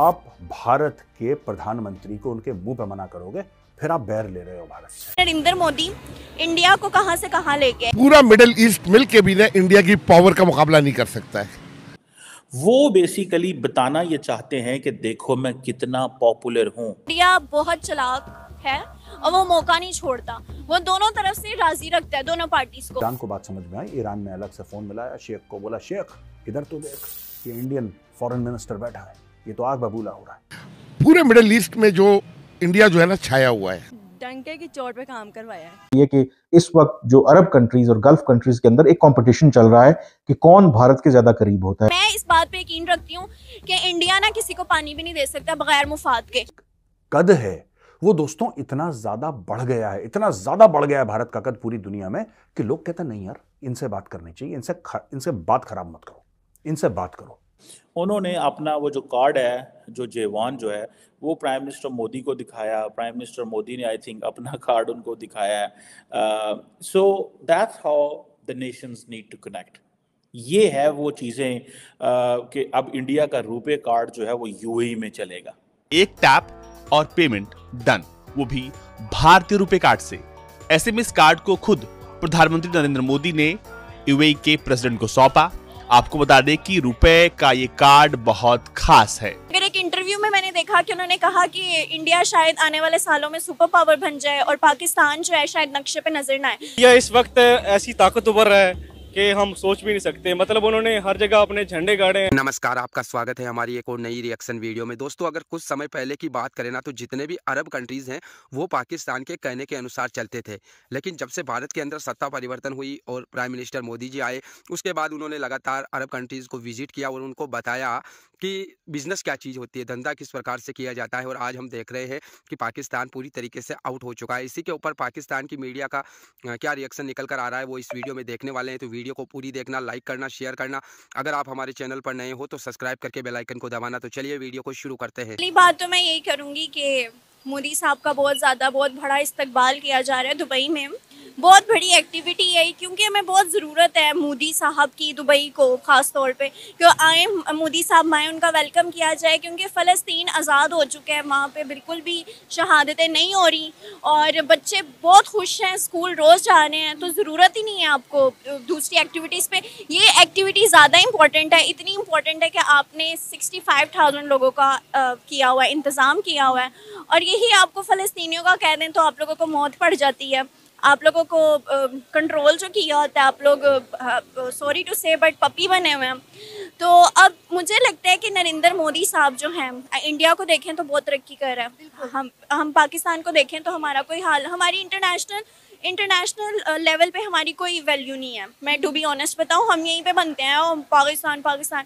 आप भारत के प्रधानमंत्री को उनके मुंह पे मना करोगे फिर आप बैर ले रहे हो भारत से नरेंद्र मोदी इंडिया को कहां से कहां ले गए पूरा मिडिल ईस्ट मिल के भी ना इंडिया की पावर का मुकाबला नहीं कर सकता है वो बेसिकली बताना ये चाहते हैं कि देखो मैं कितना पॉपुलर हूँ इंडिया बहुत चलाक है और वो मौका नहीं छोड़ता वो दोनों तरफ से राजी रखता है दोनों पार्टी को ईरान को बात समझ में आई ईरान ने अलग से फोन मिलाया शेख को बोला शेख इधर तो देख ये इंडियन फॉरेन मिनिस्टर बैठा है ये तो आग बबूला हो रहा है पूरे मिडिल ईस्ट में जो इंडिया जो है ना छाया हुआ है डंके की चोट पे काम करवाया है ये कि इस वक्त जो अरब कंट्रीज और गल्फ कंट्रीज के अंदर एक कंपटीशन चल रहा है कि कौन भारत के ज्यादा करीब होता है मैं इस बात पे यकीन रखती हूँ कि इंडिया ना किसी को पानी भी नहीं दे सकता बगैर मुफाद के कद है वो दोस्तों इतना ज्यादा बढ़ गया है इतना ज्यादा बढ़ गया है भारत का कद पूरी दुनिया में कि लोग कहते नहीं यार इनसे बात करनी चाहिए इनसे इनसे बात खराब मत करो इनसे बात करो उन्होंने अपना वो जो कार्ड है जो जेवान जो है वो प्राइम मिनिस्टर मोदी को दिखाया प्राइम मिनिस्टर मोदी ने आई थिंक अपना कार्ड उनको दिखाया है so that's how the nations need to connect ये है वो चीज़ें uh, कि अब इंडिया का रुपए कार्ड जो है वो यूएई e में चलेगा एक टैप और पेमेंट डन वो भी भारतीय रुपए कार्ड से एसएमएस कार्ड को खुद प्रधानमंत्री नरेंद्र मोदी ने यूएई e के प्रेसिडेंट को सौंपा आपको बता दें कि रुपए का ये कार्ड बहुत खास है अगर एक इंटरव्यू में मैंने देखा कि उन्होंने कहा कि इंडिया शायद आने वाले सालों में सुपर पावर बन जाए और पाकिस्तान जो है शायद नक्शे पे नजर ना आए यह इस वक्त ऐसी रहा है कि हम सोच भी नहीं सकते मतलब उन्होंने हर जगह अपने झंडे गाड़े हैं नमस्कार आपका स्वागत है हमारी एक और नई रिएक्शन वीडियो में दोस्तों अगर कुछ समय पहले की बात करें ना तो जितने भी अरब कंट्रीज़ हैं वो पाकिस्तान के कहने के अनुसार चलते थे लेकिन जब से भारत के अंदर सत्ता परिवर्तन हुई और प्राइम मिनिस्टर मोदी जी आए उसके बाद उन्होंने लगातार अरब कंट्रीज़ को विजिट किया और उनको बताया कि बिज़नेस क्या चीज़ होती है धंधा किस प्रकार से किया जाता है और आज हम देख रहे हैं कि पाकिस्तान पूरी तरीके से आउट हो चुका है इसी के ऊपर पाकिस्तान की मीडिया का क्या रिएक्शन निकल कर आ रहा है वो इस वीडियो में देखने वाले हैं तो वीडियो को पूरी देखना लाइक करना शेयर करना अगर आप हमारे चैनल पर नए हो तो सब्सक्राइब करके बेलाइकन को दबाना तो चलिए वीडियो को शुरू करते हैं पहली बात तो मैं यही करूँगी कि मोदी साहब का बहुत ज़्यादा बहुत बड़ा इस्तकबाल किया जा रहा है दुबई में बहुत बड़ी एक्टिविटी है क्योंकि हमें बहुत ज़रूरत है मोदी साहब की दुबई को ख़ास तौर पे क्यों आए मोदी साहब माएँ उनका वेलकम किया जाए क्योंकि फ़लस्तीन आज़ाद हो चुके हैं वहाँ पे बिल्कुल भी शहादतें नहीं हो रही और बच्चे बहुत खुश हैं स्कूल रोज़ जा रहे हैं तो ज़रूरत ही नहीं है आपको दूसरी एक्टिविटीज़ पर ये एक्टिविटी ज़्यादा इंपॉर्टेंट है इतनी इंपॉर्टेंट है कि आपने सिक्सटी लोगों का आ, किया हुआ है इंतज़ाम किया हुआ है और यही आपको फ़लस्तनी का कह दें तो आप लोगों को मौत पड़ जाती है आप लोगों को कंट्रोल जो किया होता है आप लोग sorry to say but puppy बने हुए हैं तो अब मुझे लगता है कि नरेंद्र मोदी साहब जो हैं इंडिया को देखें तो बहुत तरक्की कर रहे हैं हम हम पाकिस्तान को देखें तो हमारा कोई हाल हमारी इंटरनेशनल इंटरनेशनल लेवल पे हमारी कोई वैल्यू नहीं है मैं टू बी ऑनेस्ट बताऊँ हम यहीं पे बनते हैं और पाकिस्तान पाकिस्तान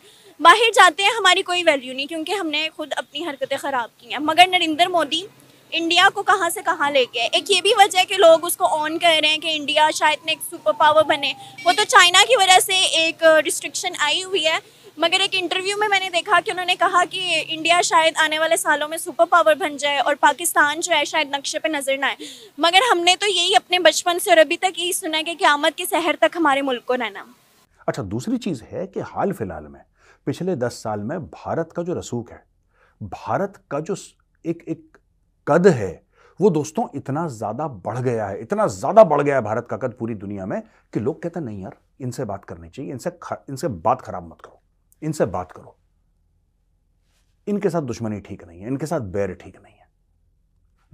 बाहर जाते हैं हमारी कोई वैल्यू नहीं क्योंकि हमने खुद अपनी हरकतें ख़राब की हैं मगर नरेंद्र मोदी इंडिया को कहाँ से कहाँ लेके है एक ये भी वजह है कि लोग उसको ऑन कर रहे हैं कि इंडिया शायद नेक्स्ट सुपर पावर बने वो तो चाइना की वजह से एक रिस्ट्रिक्शन आई हुई है मगर एक इंटरव्यू में मैंने देखा कि उन्होंने कहा कि इंडिया शायद आने वाले सालों में सुपर पावर बन जाए और पाकिस्तान जो है शायद नक्शे पे नज़र ना आए मगर हमने तो यही अपने बचपन से और अभी तक यही सुना है कि क्यामत के शहर तक हमारे मुल्क को रहना अच्छा दूसरी चीज़ है कि हाल फिलहाल में पिछले दस साल में भारत का जो रसूख है भारत का जो एक एक कद है वो दोस्तों इतना ज़्यादा बढ़ गया है इतना ज़्यादा बढ़ गया है भारत का कद पूरी दुनिया में कि लोग कहते नहीं यार इनसे बात करनी चाहिए इनसे इनसे बात खराब मत करो इनसे बात करो इनके साथ दुश्मनी ठीक नहीं है इनके साथ बैर ठीक नहीं है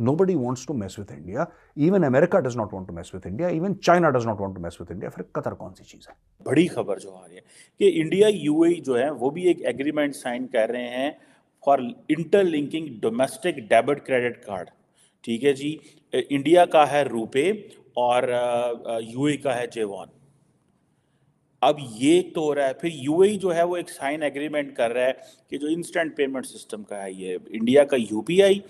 nobody wants to mess with India. Even America does not want to mess with India. Even China does not want to mess with India. फिर कतर कौन सी चीज़ है बड़ी खबर जो आ रही है कि इंडिया यूएई e जो है वो भी एक एग्रीमेंट साइन कर रहे हैं for interlinking domestic debit credit card ठीक है जी इंडिया का है रुपे और यूए का है जेवॉन अब ये तो हो रहा है फिर यूएई जो है वो एक साइन एग्रीमेंट कर रहा है कि जो इंस्टेंट पेमेंट सिस्टम का है ये इंडिया का यूपीआई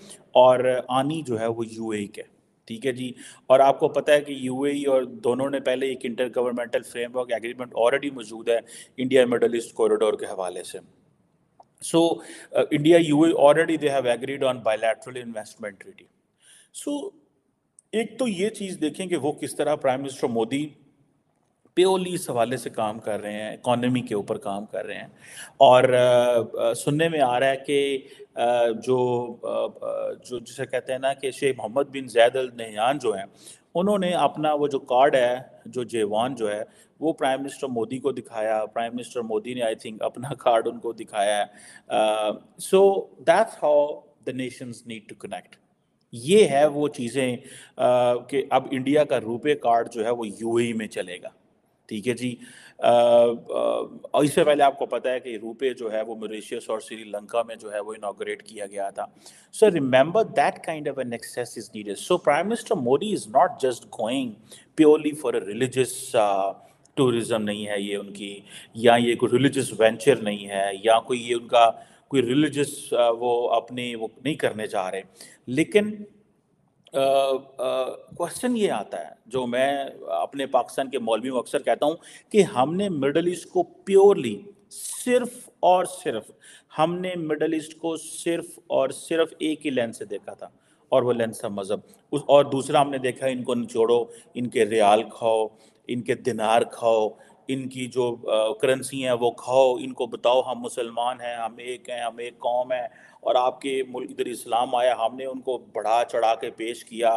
और आनी जो है वो यूएई का ठीक है जी और आपको पता है कि यूएई और दोनों ने पहले एक inter governmental framework agreement already मौजूद है इंडिया मिडल ईस्ट कॉरिडोर के हवाले से So uh, India, UAE already they have agreed on bilateral investment treaty. So एक तो ये चीज़ देखें कि वो किस तरह प्राइम मिनिस्टर मोदी प्योरली इस हवाले से काम कर रहे हैं इकोनॉमी के ऊपर काम कर रहे हैं और आ, uh, uh, सुनने में आ रहा है कि uh, जो आ, जो जिसे कहते हैं ना कि शेख मोहम्मद बिन जैद अल नहान जो हैं उन्होंने अपना वो जो कार्ड है जो जेवान जो है वो प्राइम मिनिस्टर मोदी को दिखाया प्राइम मिनिस्टर मोदी ने आई थिंक अपना कार्ड उनको दिखाया so that's how the nations need to connect ये है वो चीज़ें कि अब इंडिया का रुपे कार्ड जो है वो यूएई e में चलेगा ठीक है जी इससे पहले आपको पता है कि रुपए जो है वो मोरिशियस और श्रीलंका में जो है वो इनाग्रेट किया गया था so remember that kind of an access is needed so prime minister Modi is not just going purely for a religious tourism नहीं है ये उनकी या ये कोई रिलीजियस वेंचर नहीं है या कोई ये उनका कोई रिलीजियस वो अपने वो नहीं करने चाह रहे लेकिन क्वेश्चन ये आता है जो मैं अपने पाकिस्तान के मौलवी को अक्सर कहता हूँ कि हमने मिडल ईस्ट को प्योरली सिर्फ और सिर्फ हमने मिडल ईस्ट को सिर्फ और सिर्फ एक ही लेंस से देखा था और वो लेंस था मज़हब उस और दूसरा हमने देखा इनको निचोड़ो इनके रियाल खाओ इनके दिनार खाओ इनकी जो करेंसी है वो खाओ इनको बताओ हम मुसलमान हैं हम एक हैं हम एक कौम है और आपके मुल्क इधर इस्लाम आया हमने उनको बढ़ा चढ़ा के पेश किया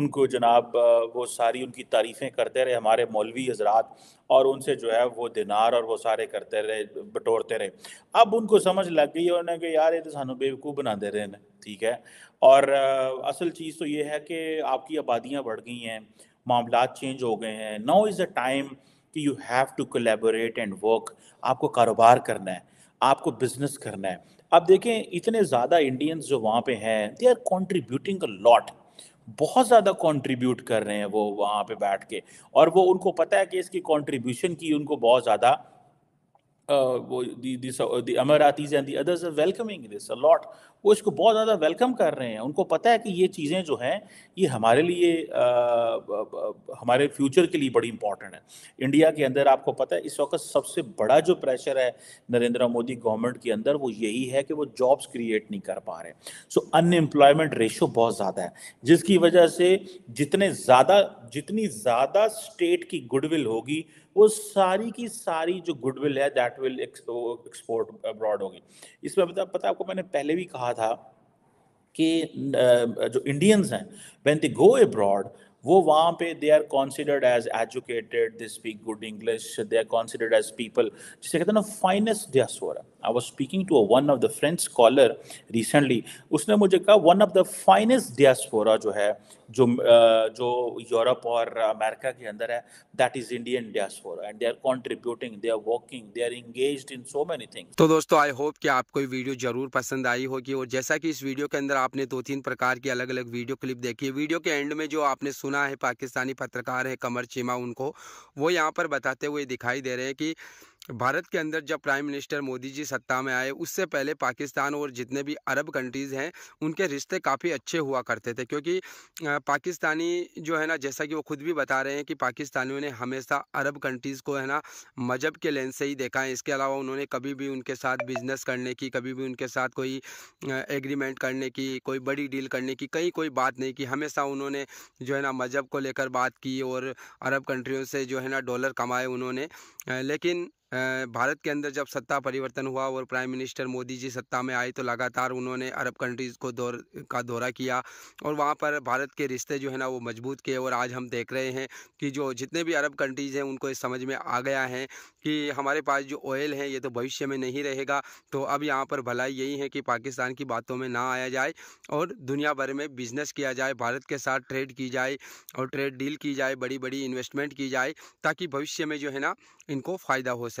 उनको जनाब वो सारी उनकी तारीफ़ें करते रहे हमारे मौलवी हजरात और उनसे जो है वो दिनार और वो सारे करते रहे बटोरते रहे अब उनको समझ लग गई उन्होंने कि यार ये तो सानू बेवकूफ़ बना दे रहे ठीक है और असल चीज़ तो ये है कि आपकी आबादियाँ बढ़ गई हैं मामला चेंज हो गए हैं नाउ इज़ द टाइम कि you have to collaborate and work आपको कारोबार करना है आपको बिजनेस करना है अब देखें इतने ज़्यादा इंडियंस जो वहाँ पे हैं they are contributing a lot बहुत ज़्यादा कॉन्ट्रीब्यूट कर रहे हैं वो वहाँ पे बैठ के और वो उनको पता है कि इसकी कॉन्ट्रीब्यूशन की उनको बहुत ज़्यादा वो दी the, the Emiratis and the others are welcoming वो इसको बहुत ज़्यादा वेलकम कर रहे हैं उनको पता है कि ये चीज़ें जो हैं ये हमारे लिए आ, हमारे फ्यूचर के लिए बड़ी इंपॉर्टेंट है इंडिया के अंदर आपको पता है इस वक्त सबसे बड़ा जो प्रेशर है नरेंद्र मोदी गवर्नमेंट के अंदर वो यही है कि वो जॉब्स क्रिएट नहीं कर पा रहे सो अनएम्प्लॉयमेंट रेशो बहुत ज़्यादा है जिसकी वजह से जितने ज़्यादा जितनी ज़्यादा स्टेट की गुडविल होगी वो सारी की सारी जो गुडविल है दैट विल एक्सपोर्ट अब्रॉड होगी इसमें पता पता आपको मैंने पहले भी कहा था कि जो इंडियंस हैं वेन दे गो अब्रॉड वो वहाँ पे they are considered as educated they speak good English they are considered as people जिसे कहते हैं ना finest diaspora I was speaking to one of the French scholar recently उसने मुझे कहा one of the finest diaspora जो है जो जो यूरोप और अमेरिका के अंदर है that is Indian diaspora and they are contributing they are working they are engage in so many thing तो दोस्तों आई होप कि आपको ये वीडियो जरूर पसंद आई होगी और जैसा कि इस वीडियो के अंदर आपने दो तीन प्रकार की अलग अलग वीडियो क्लिप देखी है वीडियो के एंड में जो आपने सुना है पाकिस्तानी पत्रकार है कमर चीमा उनको वो यहाँ पर बताते हुए दिखाई दे रहे हैं कि भारत के अंदर जब प्राइम मिनिस्टर मोदी जी सत्ता में आए उससे पहले पाकिस्तान और जितने भी अरब कंट्रीज़ हैं उनके रिश्ते काफ़ी अच्छे हुआ करते थे क्योंकि पाकिस्तानी जो है ना जैसा कि वो खुद भी बता रहे हैं कि पाकिस्तानियों ने हमेशा अरब कंट्रीज़ को है ना मजहब के लेंस से ही देखा है इसके अलावा उन्होंने कभी भी उनके साथ बिजनेस करने की कभी भी उनके साथ कोई एग्रीमेंट करने की कोई बड़ी डील करने की कहीं कोई बात नहीं की हमेशा उन्होंने जो है ना मजहब को लेकर बात की और अरब कंट्रियों से जो है ना डॉलर कमाए उन्होंने लेकिन भारत के अंदर जब सत्ता परिवर्तन हुआ और प्राइम मिनिस्टर मोदी जी सत्ता में आए तो लगातार उन्होंने अरब कंट्रीज़ को दौर का दौरा किया और वहाँ पर भारत के रिश्ते जो है ना वो मजबूत किए और आज हम देख रहे हैं कि जो जितने भी अरब कंट्रीज़ हैं उनको समझ में आ गया है कि हमारे पास जो ऑयल है ये तो भविष्य में नहीं रहेगा तो अब यहाँ पर भलाई यही है कि पाकिस्तान की बातों में ना आया जाए और दुनिया भर में बिज़नेस किया जाए भारत के साथ ट्रेड की जाए और ट्रेड डील की जाए बड़ी बड़ी इन्वेस्टमेंट की जाए ताकि भविष्य में जो है ना इनको फ़ायदा हो सके